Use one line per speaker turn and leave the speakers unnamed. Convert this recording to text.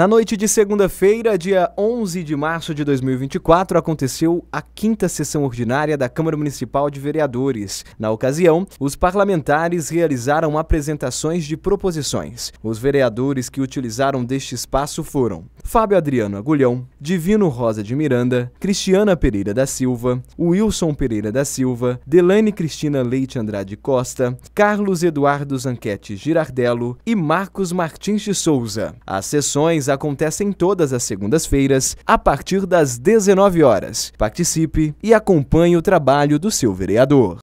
Na noite de segunda-feira, dia 11 de março de 2024, aconteceu a quinta sessão ordinária da Câmara Municipal de Vereadores. Na ocasião, os parlamentares realizaram apresentações de proposições. Os vereadores que utilizaram deste espaço foram Fábio Adriano Agulhão, Divino Rosa de Miranda, Cristiana Pereira da Silva, Wilson Pereira da Silva, Delane Cristina Leite Andrade Costa, Carlos Eduardo Zanquete Girardello e Marcos Martins de Souza. As sessões acontecem todas as segundas-feiras, a partir das 19 horas. Participe e acompanhe o trabalho do seu vereador.